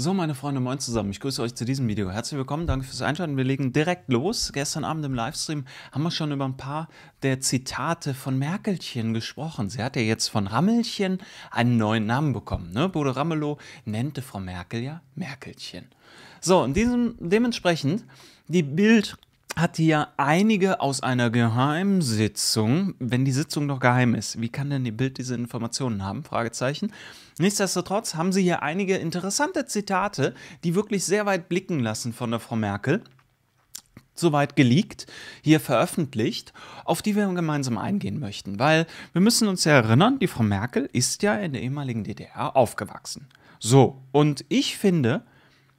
So, meine Freunde, moin zusammen. Ich grüße euch zu diesem Video. Herzlich willkommen, danke fürs Einschalten. Wir legen direkt los. Gestern Abend im Livestream haben wir schon über ein paar der Zitate von Merkelchen gesprochen. Sie hat ja jetzt von Rammelchen einen neuen Namen bekommen. Ne? Bodo Ramelow nannte Frau Merkel ja Merkelchen. So, und diesem, dementsprechend, die Bild hat hier einige aus einer Geheimsitzung, wenn die Sitzung noch geheim ist, wie kann denn die Bild diese Informationen haben? Fragezeichen. Nichtsdestotrotz haben sie hier einige interessante Zitate, die wirklich sehr weit blicken lassen von der Frau Merkel. Soweit geleakt, hier veröffentlicht, auf die wir gemeinsam eingehen möchten. Weil wir müssen uns ja erinnern, die Frau Merkel ist ja in der ehemaligen DDR aufgewachsen. So, und ich finde,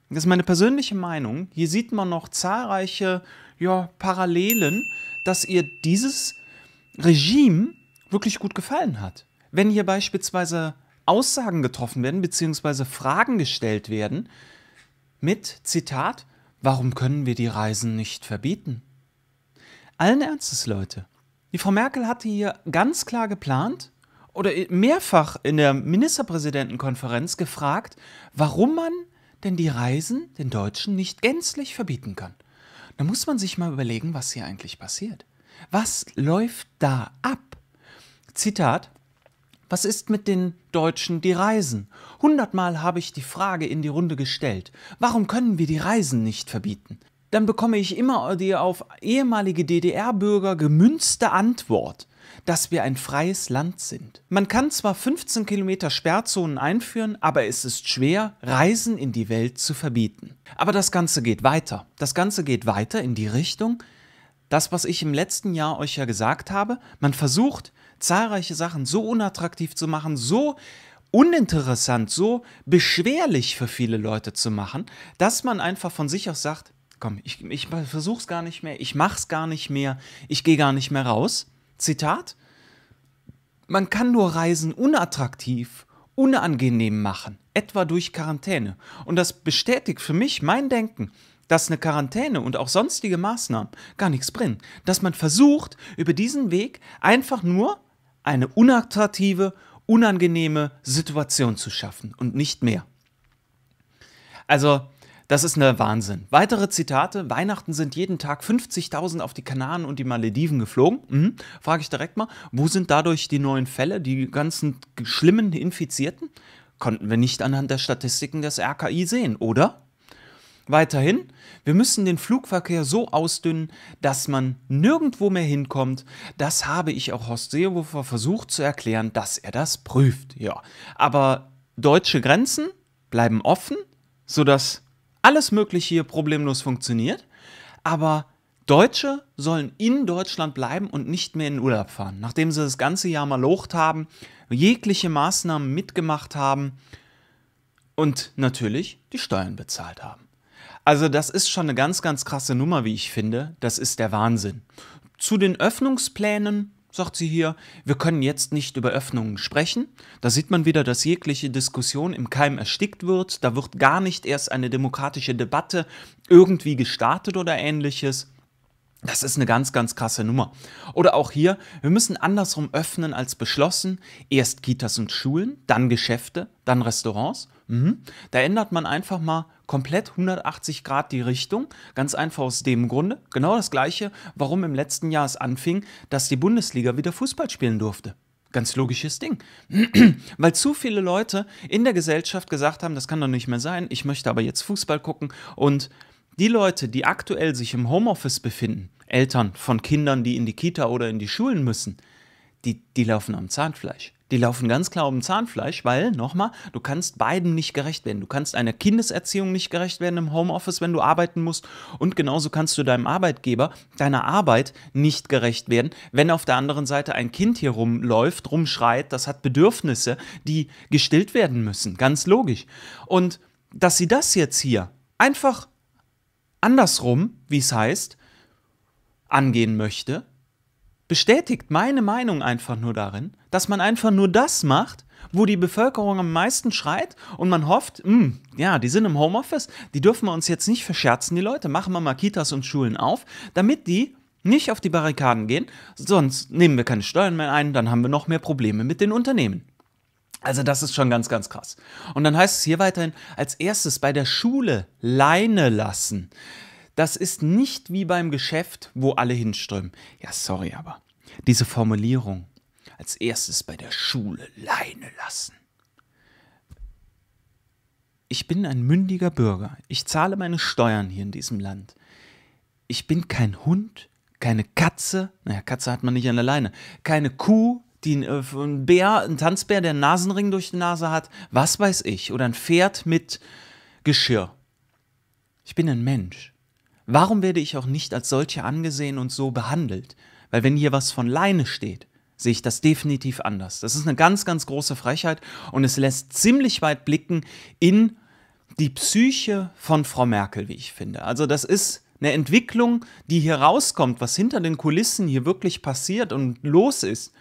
das ist meine persönliche Meinung, hier sieht man noch zahlreiche ja, Parallelen, dass ihr dieses Regime wirklich gut gefallen hat. Wenn hier beispielsweise Aussagen getroffen werden, beziehungsweise Fragen gestellt werden, mit Zitat, warum können wir die Reisen nicht verbieten? Allen Ernstes, Leute. Die Frau Merkel hatte hier ganz klar geplant oder mehrfach in der Ministerpräsidentenkonferenz gefragt, warum man denn die Reisen den Deutschen nicht gänzlich verbieten kann. Da muss man sich mal überlegen, was hier eigentlich passiert. Was läuft da ab? Zitat. Was ist mit den Deutschen, die reisen? Hundertmal habe ich die Frage in die Runde gestellt. Warum können wir die Reisen nicht verbieten? Dann bekomme ich immer die auf ehemalige DDR-Bürger gemünzte Antwort dass wir ein freies Land sind. Man kann zwar 15 Kilometer Sperrzonen einführen, aber es ist schwer, Reisen in die Welt zu verbieten. Aber das Ganze geht weiter. Das Ganze geht weiter in die Richtung, das, was ich im letzten Jahr euch ja gesagt habe, man versucht, zahlreiche Sachen so unattraktiv zu machen, so uninteressant, so beschwerlich für viele Leute zu machen, dass man einfach von sich aus sagt, komm, ich, ich versuch's gar nicht mehr, ich mach's gar nicht mehr, ich gehe gar nicht mehr raus. Zitat, man kann nur Reisen unattraktiv, unangenehm machen, etwa durch Quarantäne. Und das bestätigt für mich mein Denken, dass eine Quarantäne und auch sonstige Maßnahmen gar nichts bringen. Dass man versucht, über diesen Weg einfach nur eine unattraktive, unangenehme Situation zu schaffen und nicht mehr. Also das ist ne Wahnsinn. Weitere Zitate. Weihnachten sind jeden Tag 50.000 auf die Kanaren und die Malediven geflogen. Mhm. Frage ich direkt mal, wo sind dadurch die neuen Fälle, die ganzen schlimmen Infizierten? Konnten wir nicht anhand der Statistiken des RKI sehen, oder? Weiterhin, wir müssen den Flugverkehr so ausdünnen, dass man nirgendwo mehr hinkommt. Das habe ich auch Horst Seehofer versucht zu erklären, dass er das prüft. Ja, aber deutsche Grenzen bleiben offen, sodass alles Mögliche hier problemlos funktioniert, aber Deutsche sollen in Deutschland bleiben und nicht mehr in den Urlaub fahren. Nachdem sie das ganze Jahr mal locht haben, jegliche Maßnahmen mitgemacht haben und natürlich die Steuern bezahlt haben. Also das ist schon eine ganz, ganz krasse Nummer, wie ich finde. Das ist der Wahnsinn. Zu den Öffnungsplänen sagt sie hier, wir können jetzt nicht über Öffnungen sprechen. Da sieht man wieder, dass jegliche Diskussion im Keim erstickt wird. Da wird gar nicht erst eine demokratische Debatte irgendwie gestartet oder ähnliches. Das ist eine ganz, ganz krasse Nummer. Oder auch hier, wir müssen andersrum öffnen als beschlossen. Erst Kitas und Schulen, dann Geschäfte, dann Restaurants Mhm. Da ändert man einfach mal komplett 180 Grad die Richtung. Ganz einfach aus dem Grunde. Genau das gleiche, warum im letzten Jahr es anfing, dass die Bundesliga wieder Fußball spielen durfte. Ganz logisches Ding. Weil zu viele Leute in der Gesellschaft gesagt haben, das kann doch nicht mehr sein, ich möchte aber jetzt Fußball gucken. Und die Leute, die aktuell sich im Homeoffice befinden, Eltern von Kindern, die in die Kita oder in die Schulen müssen, die, die laufen am Zahnfleisch. Die laufen ganz klar um Zahnfleisch, weil, nochmal, du kannst beiden nicht gerecht werden. Du kannst einer Kindeserziehung nicht gerecht werden im Homeoffice, wenn du arbeiten musst. Und genauso kannst du deinem Arbeitgeber, deiner Arbeit nicht gerecht werden, wenn auf der anderen Seite ein Kind hier rumläuft, rumschreit, das hat Bedürfnisse, die gestillt werden müssen. Ganz logisch. Und dass sie das jetzt hier einfach andersrum, wie es heißt, angehen möchte, bestätigt meine Meinung einfach nur darin, dass man einfach nur das macht, wo die Bevölkerung am meisten schreit und man hofft, mh, hm, ja, die sind im Homeoffice, die dürfen wir uns jetzt nicht verscherzen, die Leute, machen wir mal Kitas und Schulen auf, damit die nicht auf die Barrikaden gehen, sonst nehmen wir keine Steuern mehr ein, dann haben wir noch mehr Probleme mit den Unternehmen. Also das ist schon ganz, ganz krass. Und dann heißt es hier weiterhin, als erstes bei der Schule Leine lassen. Das ist nicht wie beim Geschäft, wo alle hinströmen. Ja, sorry, aber diese Formulierung als erstes bei der Schule Leine lassen. Ich bin ein mündiger Bürger. Ich zahle meine Steuern hier in diesem Land. Ich bin kein Hund, keine Katze. Naja, Katze hat man nicht an der Leine. Keine Kuh, die äh, ein Bär, ein Tanzbär, der einen Nasenring durch die Nase hat. Was weiß ich. Oder ein Pferd mit Geschirr. Ich bin ein Mensch. Warum werde ich auch nicht als solche angesehen und so behandelt? Weil wenn hier was von Leine steht, sehe ich das definitiv anders. Das ist eine ganz, ganz große Frechheit und es lässt ziemlich weit blicken in die Psyche von Frau Merkel, wie ich finde. Also das ist eine Entwicklung, die hier rauskommt, was hinter den Kulissen hier wirklich passiert und los ist.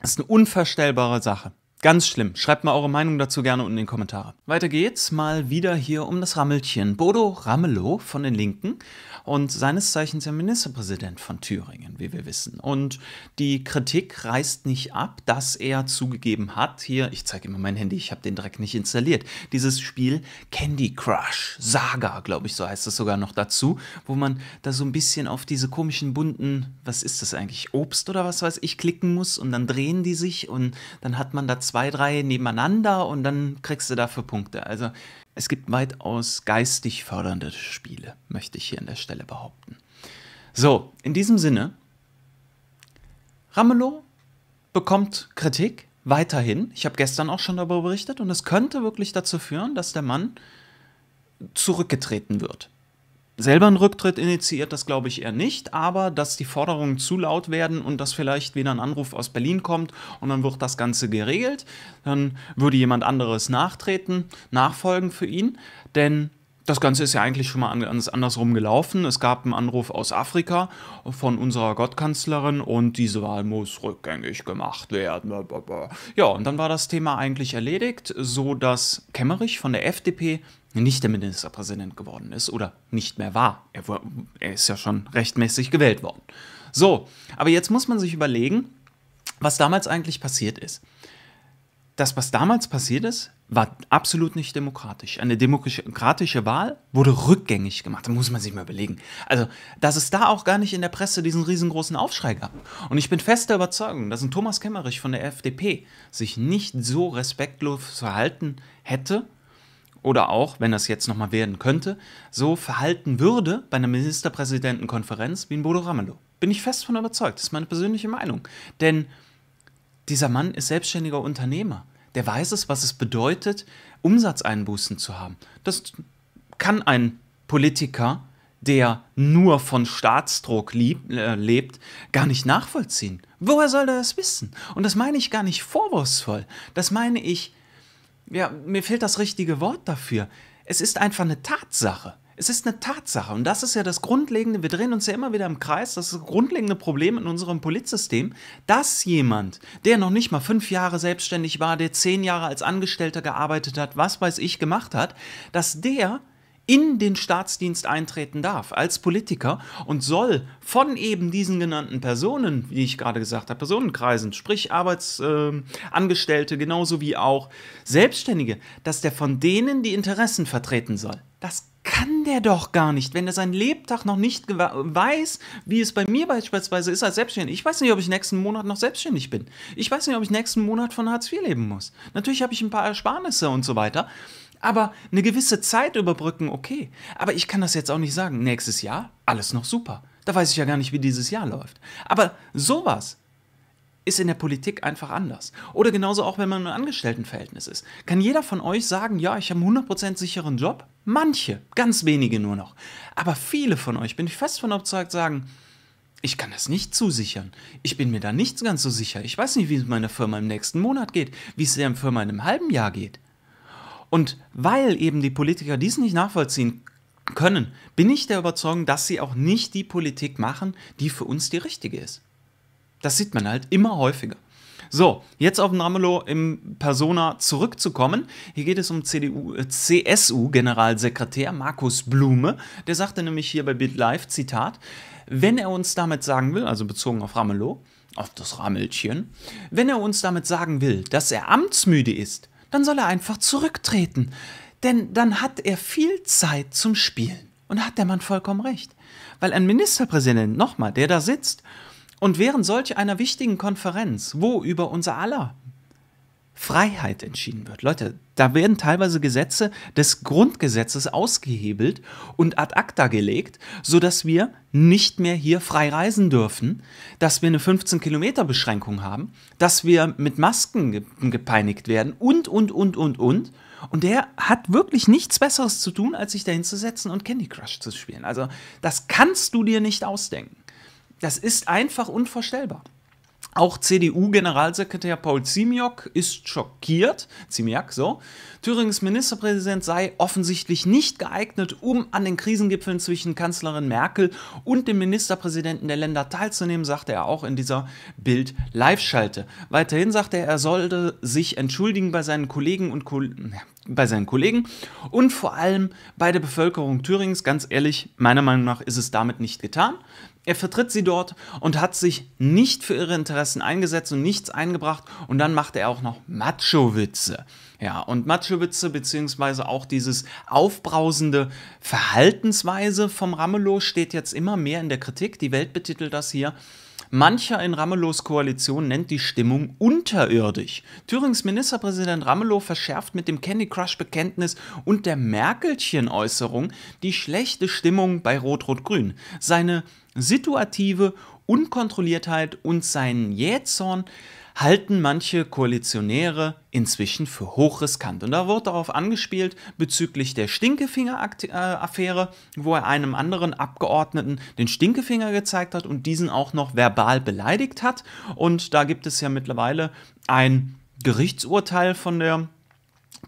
Das ist eine unvorstellbare Sache. Ganz schlimm. Schreibt mal eure Meinung dazu gerne unten in die Kommentare. Weiter geht's mal wieder hier um das Rammelchen. Bodo Ramelow von den Linken und seines Zeichens der Ministerpräsident von Thüringen, wie wir wissen. Und die Kritik reißt nicht ab, dass er zugegeben hat, hier, ich zeige immer mein Handy, ich habe den Dreck nicht installiert, dieses Spiel Candy Crush, Saga, glaube ich, so heißt es sogar noch dazu, wo man da so ein bisschen auf diese komischen bunten, was ist das eigentlich, Obst oder was weiß ich, klicken muss und dann drehen die sich und dann hat man da zwei zwei, drei nebeneinander und dann kriegst du dafür Punkte. Also es gibt weitaus geistig fördernde Spiele, möchte ich hier an der Stelle behaupten. So, in diesem Sinne, Ramelow bekommt Kritik weiterhin. Ich habe gestern auch schon darüber berichtet und es könnte wirklich dazu führen, dass der Mann zurückgetreten wird. Selber einen Rücktritt initiiert das, glaube ich, eher nicht, aber dass die Forderungen zu laut werden und dass vielleicht wieder ein Anruf aus Berlin kommt und dann wird das Ganze geregelt, dann würde jemand anderes nachtreten, nachfolgen für ihn, denn das Ganze ist ja eigentlich schon mal andersrum gelaufen. Es gab einen Anruf aus Afrika von unserer Gottkanzlerin und diese Wahl muss rückgängig gemacht werden. Ja, und dann war das Thema eigentlich erledigt, sodass Kemmerich von der FDP nicht der Ministerpräsident geworden ist oder nicht mehr war. Er, war, er ist ja schon rechtmäßig gewählt worden. So, aber jetzt muss man sich überlegen, was damals eigentlich passiert ist. Das, was damals passiert ist, war absolut nicht demokratisch. Eine demokratische Wahl wurde rückgängig gemacht. Da muss man sich mal überlegen. Also, dass es da auch gar nicht in der Presse diesen riesengroßen Aufschrei gab. Und ich bin fester Überzeugung, dass ein Thomas Kemmerich von der FDP sich nicht so respektlos verhalten hätte oder auch, wenn das jetzt nochmal werden könnte, so verhalten würde bei einer Ministerpräsidentenkonferenz wie ein Bodo Ramelow. Bin ich fest von überzeugt. Das ist meine persönliche Meinung. Denn dieser Mann ist selbstständiger Unternehmer der weiß es, was es bedeutet, Umsatzeinbußen zu haben. Das kann ein Politiker, der nur von Staatsdruck lieb, äh, lebt, gar nicht nachvollziehen. Woher soll er das wissen? Und das meine ich gar nicht vorwurfsvoll. Das meine ich, ja, mir fehlt das richtige Wort dafür. Es ist einfach eine Tatsache. Es ist eine Tatsache und das ist ja das Grundlegende, wir drehen uns ja immer wieder im Kreis, das ist das grundlegende Problem in unserem Polizsystem, dass jemand, der noch nicht mal fünf Jahre selbstständig war, der zehn Jahre als Angestellter gearbeitet hat, was weiß ich gemacht hat, dass der in den Staatsdienst eintreten darf als Politiker und soll von eben diesen genannten Personen, wie ich gerade gesagt habe, Personenkreisen, sprich Arbeitsangestellte, ähm, äh, genauso wie auch Selbstständige, dass der von denen die Interessen vertreten soll. Das kann der doch gar nicht, wenn er sein Lebtag noch nicht weiß, wie es bei mir beispielsweise ist als Selbstständiger. Ich weiß nicht, ob ich nächsten Monat noch selbstständig bin. Ich weiß nicht, ob ich nächsten Monat von Hartz IV leben muss. Natürlich habe ich ein paar Ersparnisse und so weiter. Aber eine gewisse Zeit überbrücken, okay. Aber ich kann das jetzt auch nicht sagen. Nächstes Jahr, alles noch super. Da weiß ich ja gar nicht, wie dieses Jahr läuft. Aber sowas ist in der Politik einfach anders. Oder genauso auch, wenn man im Angestelltenverhältnis ist. Kann jeder von euch sagen, ja, ich habe einen 100% sicheren Job? Manche, ganz wenige nur noch. Aber viele von euch, bin ich fest von überzeugt, sagen, ich kann das nicht zusichern. Ich bin mir da nicht ganz so sicher. Ich weiß nicht, wie es meiner Firma im nächsten Monat geht, wie es der Firma in einem halben Jahr geht. Und weil eben die Politiker dies nicht nachvollziehen können, bin ich der Überzeugung, dass sie auch nicht die Politik machen, die für uns die richtige ist. Das sieht man halt immer häufiger. So, jetzt auf Namelo im Persona zurückzukommen. Hier geht es um CDU, äh, CSU-Generalsekretär Markus Blume. Der sagte nämlich hier bei BitLife, Zitat, wenn er uns damit sagen will, also bezogen auf Ramelow, auf das Rammelchen, wenn er uns damit sagen will, dass er amtsmüde ist, dann soll er einfach zurücktreten. Denn dann hat er viel Zeit zum Spielen. Und da hat der Mann vollkommen recht. Weil ein Ministerpräsident, nochmal, der da sitzt und während solch einer wichtigen Konferenz, wo über unser aller Freiheit entschieden wird. Leute, da werden teilweise Gesetze des Grundgesetzes ausgehebelt und ad acta gelegt, sodass wir nicht mehr hier frei reisen dürfen, dass wir eine 15-Kilometer-Beschränkung haben, dass wir mit Masken gepeinigt werden und, und, und, und, und. Und der hat wirklich nichts Besseres zu tun, als sich dahin zu setzen und Candy Crush zu spielen. Also, das kannst du dir nicht ausdenken. Das ist einfach unvorstellbar. Auch CDU-Generalsekretär Paul Ziemiok ist schockiert. Ziemiak, so. Thürings Ministerpräsident sei offensichtlich nicht geeignet, um an den Krisengipfeln zwischen Kanzlerin Merkel und dem Ministerpräsidenten der Länder teilzunehmen, sagte er auch in dieser Bild-Live-Schalte. Weiterhin sagte er, er sollte sich entschuldigen bei seinen Kollegen und Ko bei seinen Kollegen und vor allem bei der Bevölkerung Thürings. Ganz ehrlich, meiner Meinung nach ist es damit nicht getan. Er vertritt sie dort und hat sich nicht für ihre Interessen eingesetzt und nichts eingebracht. Und dann macht er auch noch Macho-Witze. Ja, und Macho-Witze, beziehungsweise auch dieses aufbrausende Verhaltensweise vom Ramelow steht jetzt immer mehr in der Kritik. Die Welt betitelt das hier Mancher in Ramelows Koalition nennt die Stimmung unterirdisch. Thürings Ministerpräsident Ramelow verschärft mit dem Candy Crush Bekenntnis und der Merkelchen Äußerung die schlechte Stimmung bei Rot-Rot-Grün. Seine situative Unkontrolliertheit und seinen Jähzorn halten manche Koalitionäre inzwischen für hochriskant. Und da wurde darauf angespielt bezüglich der Stinkefinger-Affäre, äh, wo er einem anderen Abgeordneten den Stinkefinger gezeigt hat und diesen auch noch verbal beleidigt hat. Und da gibt es ja mittlerweile ein Gerichtsurteil von der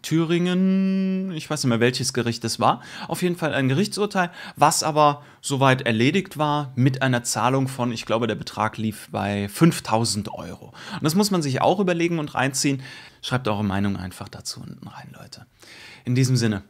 Thüringen, ich weiß nicht mehr welches Gericht es war, auf jeden Fall ein Gerichtsurteil, was aber soweit erledigt war mit einer Zahlung von, ich glaube, der Betrag lief bei 5000 Euro. Und das muss man sich auch überlegen und reinziehen. Schreibt eure Meinung einfach dazu unten rein, Leute. In diesem Sinne.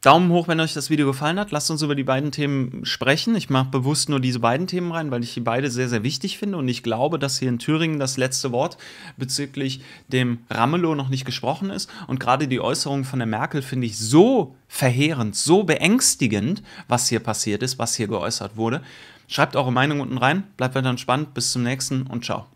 Daumen hoch, wenn euch das Video gefallen hat. Lasst uns über die beiden Themen sprechen. Ich mache bewusst nur diese beiden Themen rein, weil ich die beide sehr, sehr wichtig finde. Und ich glaube, dass hier in Thüringen das letzte Wort bezüglich dem Ramelow noch nicht gesprochen ist. Und gerade die Äußerung von der Merkel finde ich so verheerend, so beängstigend, was hier passiert ist, was hier geäußert wurde. Schreibt eure Meinung unten rein. Bleibt weiter entspannt. Bis zum nächsten und ciao.